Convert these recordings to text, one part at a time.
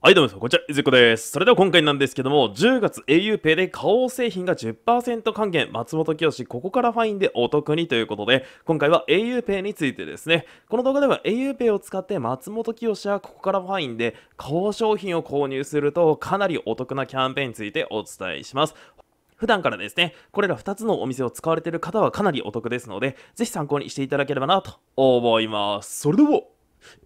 はい、どうも、こんにちは、いずこです。それでは今回なんですけども、10月 auPay で花王製品が10%還元、松本清、ここからファインでお得にということで、今回は auPay についてですね、この動画では auPay を使って松本清はここからファインで花王商品を購入するとかなりお得なキャンペーンについてお伝えします。普段からですね、これら2つのお店を使われている方はかなりお得ですので、ぜひ参考にしていただければなと思います。それでは、行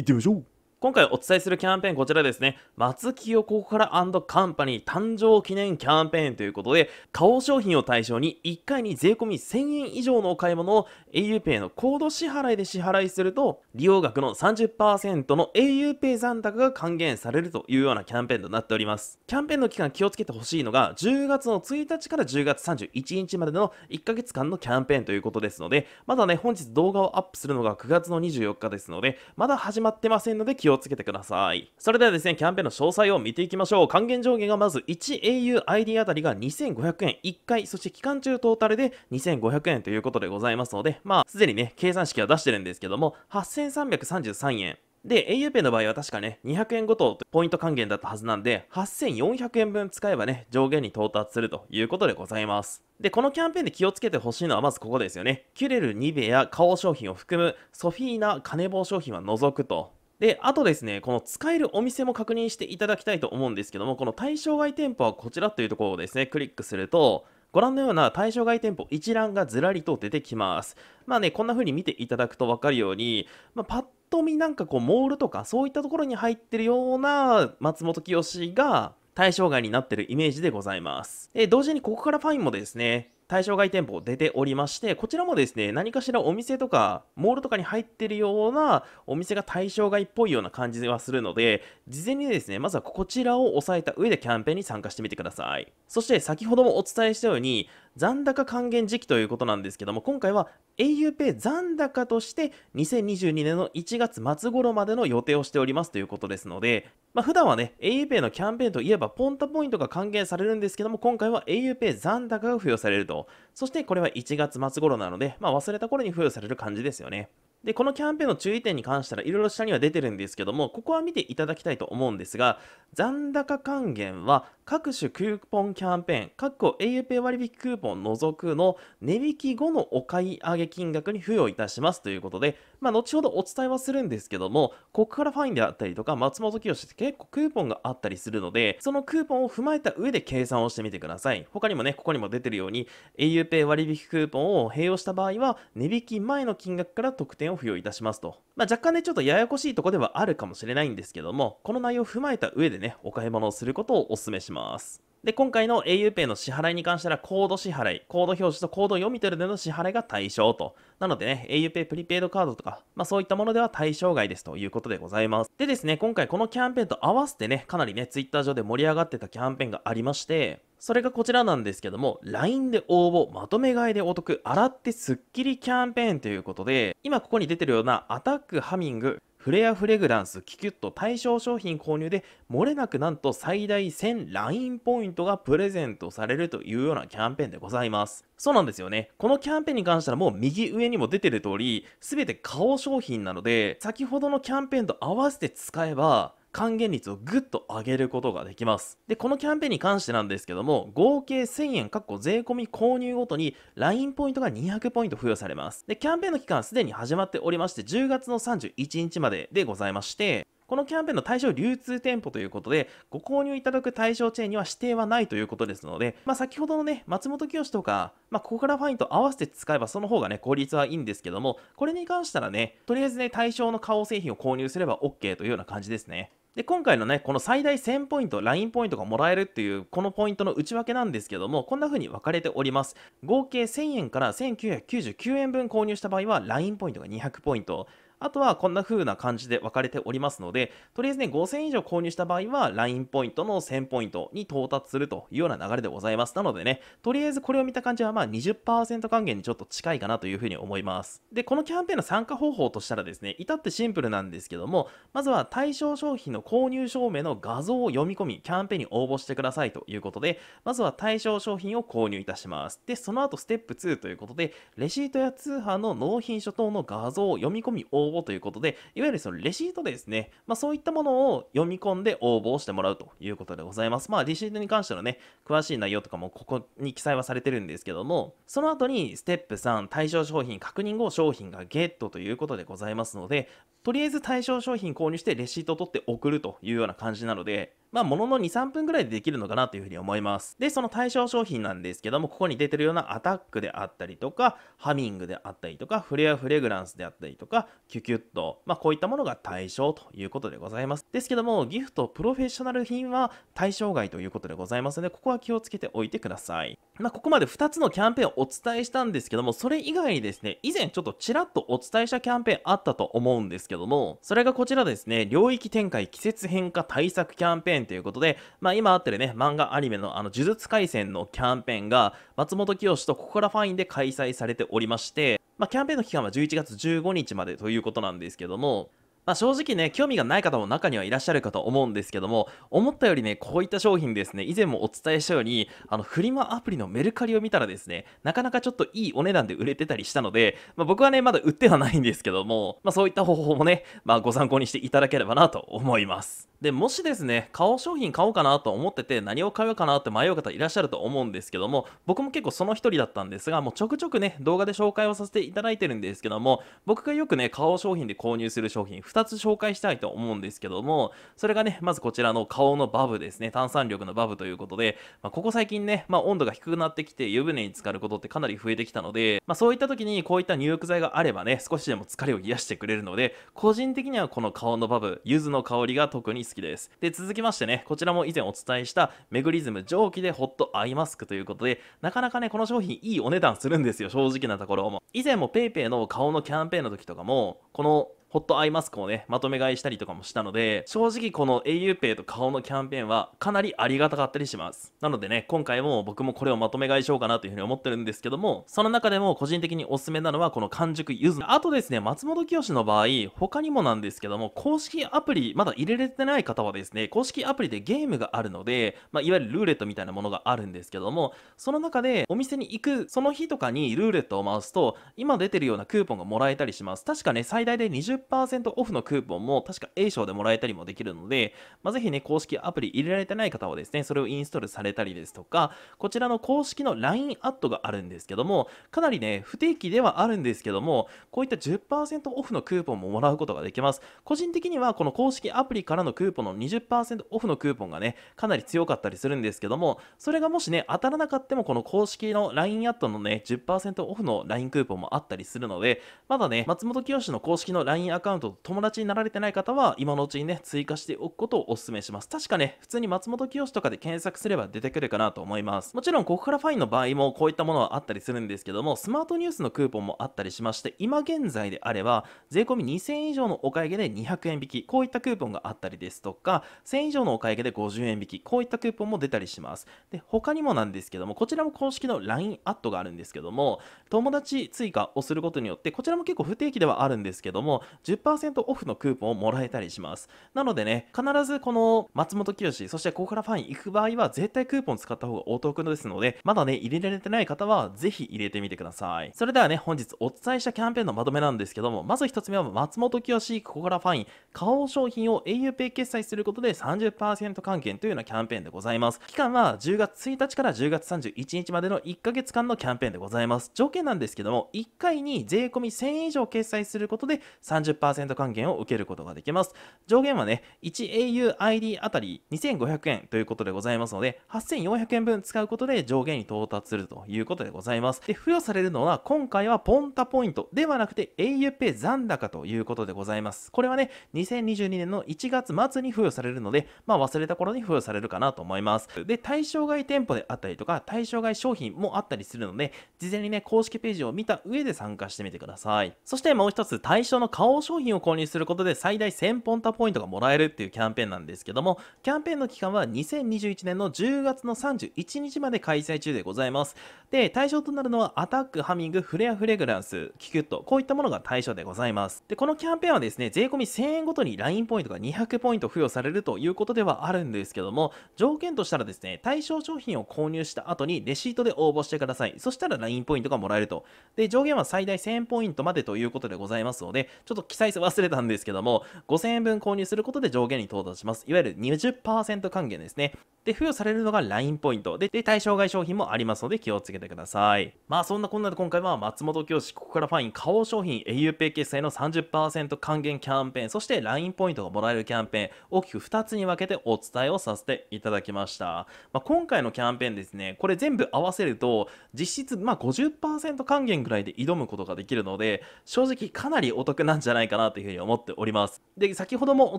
ってみましょう。今回お伝えするキャンペーンこちらですね。松清ここからカンパニー誕生記念キャンペーンということで、顔商品を対象に1回に税込1000円以上のお買い物を auPay のコード支払いで支払いすると、利用額の30%の auPay 残高が還元されるというようなキャンペーンとなっております。キャンペーンの期間気をつけてほしいのが、10月の1日から10月31日までの1ヶ月間のキャンペーンということですので、まだね、本日動画をアップするのが9月の24日ですので、まだ始まってませんので気を気をつけてください。それではですね、キャンペーンの詳細を見ていきましょう。還元上限がまず 1auID あたりが2500円1回、そして期間中トータルで2500円ということでございますので、まあ、すでにね、計算式は出してるんですけども、8333円。で、auPay の場合は確かね、200円ごとポイント還元だったはずなんで、8400円分使えばね、上限に到達するということでございます。で、このキャンペーンで気をつけてほしいのはまずここですよね。キュレル2ベや顔商品を含むソフィーナ金棒商品は除くと。で、あとですね、この使えるお店も確認していただきたいと思うんですけども、この対象外店舗はこちらというところをですね、クリックすると、ご覧のような対象外店舗一覧がずらりと出てきます。まあね、こんな風に見ていただくとわかるように、まあ、パッと見なんかこうモールとかそういったところに入ってるような松本清が対象外になってるイメージでございます。で、同時にここからファインもですね、対象外店舗出ておりまして、こちらもですね、何かしらお店とか、モールとかに入ってるようなお店が対象外っぽいような感じはするので、事前にですね、まずはこちらを押さえた上でキャンペーンに参加してみてください。そして先ほどもお伝えしたように、残高還元時期ということなんですけども、今回は auPay 残高として2022年の1月末頃までの予定をしておりますということですので、まあ、普段はね、auPay のキャンペーンといえばポンタポイントが還元されるんですけども、今回は auPay 残高が付与されると。そしてこれは1月末頃なので、まあ、忘れた頃に付与される感じですよね。で、このキャンペーンの注意点に関してはいろいろ下には出てるんですけども、ここは見ていただきたいと思うんですが、残高還元は各種クーポンキャンペーン、各弧 auPay 割引クーポン除くの値引き後のお買い上げ金額に付与いたしますということで、まあ、後ほどお伝えはするんですけども、ここからファインであったりとか、松本清って結構クーポンがあったりするので、そのクーポンを踏まえた上で計算をしてみてください。他にもね、ここにも出てるように、auPay 割引クーポンを併用した場合は、値引き前の金額から特典を付与いたしますと。まあ、若干ね、ちょっとややこしいとこではあるかもしれないんですけども、この内容を踏まえた上でね、お買い物をすることをお勧めします。で、今回の auPay の支払いに関しては、コード支払い、コード表示とコード読み取るでの支払いが対象と。なのでね、auPay プリペイドカードとかか、まあ、そういったものでは対象外ですということでございます。でですね、今回このキャンペーンと合わせてね、かなりね、Twitter 上で盛り上がってたキャンペーンがありまして、それがこちらなんですけども、LINE で応募、まとめ買いでお得、洗ってスッキリキャンペーンということで、今ここに出てるようなアタック、ハミング、フレアフレグランスキキュット対象商品購入で漏れなくなんと最大1000 l i n ポイントがプレゼントされるというようなキャンペーンでございます。そうなんですよね。このキャンペーンに関してはもう右上にも出てる通り、すべて顔商品なので、先ほどのキャンペーンと合わせて使えば、還元率をぐっと上げることができます。で、このキャンペーンに関してなんですけども、合計1000円、かっこ税込み購入ごとに LINE ポイントが200ポイント付与されます。で、キャンペーンの期間すでに始まっておりまして、10月の31日まででございまして、このキャンペーンの対象流通店舗ということで、ご購入いただく対象チェーンには指定はないということですので、まあ、先ほどのね、松本清とか、まあ、ここからファインと合わせて使えばその方がね、効率はいいんですけども、これに関したらね、とりあえずね、対象の顔製品を購入すれば OK というような感じですね。で、今回のね、この最大1000ポイント、LINE ポイントがもらえるっていう、このポイントの内訳なんですけども、こんな風に分かれております。合計1000円から1999円分購入した場合は、LINE ポイントが200ポイント。あとはこんな風な感じで分かれておりますので、とりあえずね、5000以上購入した場合は、LINE ポイントの1000ポイントに到達するというような流れでございます。なのでね、とりあえずこれを見た感じは、まあ20%還元にちょっと近いかなというふうに思います。で、このキャンペーンの参加方法としたらですね、至ってシンプルなんですけども、まずは対象商品の購入証明の画像を読み込み、キャンペーンに応募してくださいということで、まずは対象商品を購入いたします。で、その後ステップ2ということで、レシートや通販の納品書等の画像を読み込み応募応募ということで、いわゆるそのレシートですね、まあ、そういったものを読み込んで応募をしてもらうということでございます。まあ、レシートに関してのね、詳しい内容とかもここに記載はされてるんですけども、その後にステップ3、対象商品確認後商品がゲットということでございますので、とりあえず対象商品購入してレシートを取って送るというような感じなので、まあ、ものの2、3分ぐらいでできるのかなというふうに思います。で、その対象商品なんですけども、ここに出てるようなアタックであったりとか、ハミングであったりとか、フレアフレグランスであったりとか、キュキュッと、まあ、こういったものが対象ということでございます。ですけども、ギフト、プロフェッショナル品は対象外ということでございますので、ここは気をつけておいてください。まあ、ここまで2つのキャンペーンをお伝えしたんですけども、それ以外にですね、以前ちょっとちらっとお伝えしたキャンペーンあったと思うんですけどども、それがこちらですね、領域展開季節変化対策キャンペーンということで、まあ今あってるね、漫画アニメのあの呪術廻戦のキャンペーンが、松本清とココラファインで開催されておりまして、まあキャンペーンの期間は11月15日までということなんですけども、まあ、正直ね、興味がない方も中にはいらっしゃるかと思うんですけども、思ったよりね、こういった商品ですね、以前もお伝えしたように、あの、フリマアプリのメルカリを見たらですね、なかなかちょっといいお値段で売れてたりしたので、まあ、僕はね、まだ売ってはないんですけども、まあ、そういった方法もね、まあ、ご参考にしていただければなと思います。で、もしですね、顔商品買おうかなと思ってて、何を買おうかなって迷う方いらっしゃると思うんですけども、僕も結構その一人だったんですが、もうちょくちょくね、動画で紹介をさせていただいてるんですけども、僕がよくね、顔商品で購入する商品、2 2つ紹介したいと思うんですけども、それがね、まずこちらの顔のバブですね、炭酸力のバブということで、まあ、ここ最近ね、まあ、温度が低くなってきて湯船に浸かることってかなり増えてきたので、まあ、そういった時にこういった入浴剤があればね、少しでも疲れを癒してくれるので、個人的にはこの顔のバブ、柚子の香りが特に好きです。で、続きましてね、こちらも以前お伝えしたメグリズム蒸気でホットアイマスクということで、なかなかね、この商品いいお値段するんですよ、正直なところも。以前も PayPay の顔のキャンペーンの時とかも、このホットアイマスクをね、まとめ買いしたりとかもしたので、正直この auPay と顔のキャンペーンはかなりありがたかったりします。なのでね、今回も僕もこれをまとめ買いしようかなというふうに思ってるんですけども、その中でも個人的におすすめなのはこの完熟ゆず。あとですね、松本清の場合、他にもなんですけども、公式アプリ、まだ入れられてない方はですね、公式アプリでゲームがあるので、まあ、いわゆるルーレットみたいなものがあるんですけども、その中でお店に行く、その日とかにルーレットを回すと、今出てるようなクーポンがもらえたりします。確かね、最大で20 20%オフのクーポンも確か A 賞でもらえたりもできるので、まあ、ぜひね、公式アプリ入れられてない方はですね、それをインストールされたりですとか、こちらの公式の LINE アットがあるんですけども、かなりね、不定期ではあるんですけども、こういった10%オフのクーポンももらうことができます。個人的には、この公式アプリからのクーポンの20%オフのクーポンがね、かなり強かったりするんですけども、それがもしね、当たらなかったも、この公式の LINE アットのね、10%オフの LINE クーポンもあったりするので、まだね、松本清の公式の LINE LINE アカウントと友達になられてない方は、今のうちにね、追加しておくことをお勧めします。確かね、普通に松本清とかで検索すれば出てくるかなと思います。もちろん、ここからファインの場合もこういったものはあったりするんですけども、スマートニュースのクーポンもあったりしまして、今現在であれば、税込2000円以上のお買い上げで200円引き、こういったクーポンがあったりですとか、1000円以上のお買い上げで50円引き、こういったクーポンも出たりします。で、他にもなんですけども、こちらも公式の LINE アットがあるんですけども、友達追加をすることによって、こちらも結構不定期ではあるんですけども、10%オフのクーポンをもらえたりしますなのでね必ずこの松本清そしてここからファン行く場合は絶対クーポン使った方がお得ですのでまだね入れられてない方はぜひ入れてみてくださいそれではね本日お伝えしたキャンペーンのまとめなんですけどもまず1つ目は松本清ここからファイン顔商品を auPay 決済することで30%還元というようなキャンペーンでございます期間は10月1日から10月31日までの1ヶ月間のキャンペーンでございます条件なんですけども1回に税込1000円以上決済することで30 40%還元を受けることができます上限はね 1AUID あたり2500円ということでございますので8400円分使うことで上限に到達するということでございますで付与されるのは今回はポンタポイントではなくて auPay 残高ということでございますこれはね2022年の1月末に付与されるのでまあ忘れた頃に付与されるかなと思いますで対象外店舗であったりとか対象外商品もあったりするので事前にね公式ページを見た上で参加してみてくださいそしてもう一つ対象の顔当商品を購入することで最大1000ポンタポイントがもらえるっていうキャンペーンなんですけども、キャンペーンの期間は2021年の10月の31日まで開催中でございます。で、対象となるのはアタック、ハミング、フレアフレグランス、キキュット、こういったものが対象でございます。で、このキャンペーンはですね、税込1000円ごとに LINE ポイントが200ポイント付与されるということではあるんですけども、条件としたらですね、対象商品を購入した後にレシートで応募してください。そしたら LINE ポイントがもらえると。で、上限は最大1000ポイントまでということでございますので、ちょっと記載忘れたんですけども、5000円分購入することで上限に到達します。いわゆる20%還元ですね。で、付与されるのが LINE ポイントで。で、対象外商品もありますので気をつけてください。まあそんなこんなで今回は松本京志、ここからファイン、顔商品、auPay 決済の30%還元キャンペーン、そして LINE ポイントがもらえるキャンペーン、大きく2つに分けてお伝えをさせていただきました。まあ、今回のキャンペーンですね、これ全部合わせると、実質ま50%還元ぐらいで挑むことができるので、正直かなりお得なんじゃないないかなというふうに思っております。で、先ほどもお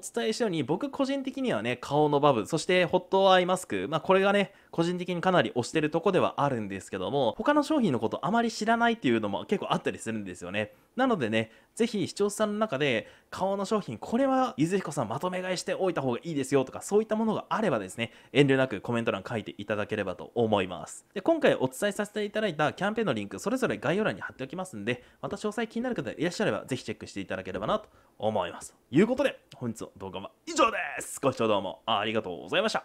伝えしたように、僕個人的にはね、顔のバブ、そしてホットアイマスク、まあこれがね、個人的にかなり推してるとこではあるんですけども、他の商品のことあまり知らないっていうのも結構あったりするんですよね。なのでね、ぜひ視聴者さんの中で、顔の商品、これはゆずひこさんまとめ買いしておいた方がいいですよとか、そういったものがあればですね、遠慮なくコメント欄書いていただければと思います。で、今回お伝えさせていただいたキャンペーンのリンク、それぞれ概要欄に貼っておきますんで、また詳細気になる方いらっしゃれば、ぜひチェックしていただければなと思います。ということで、本日の動画は以上です。ご視聴どうもありがとうございました。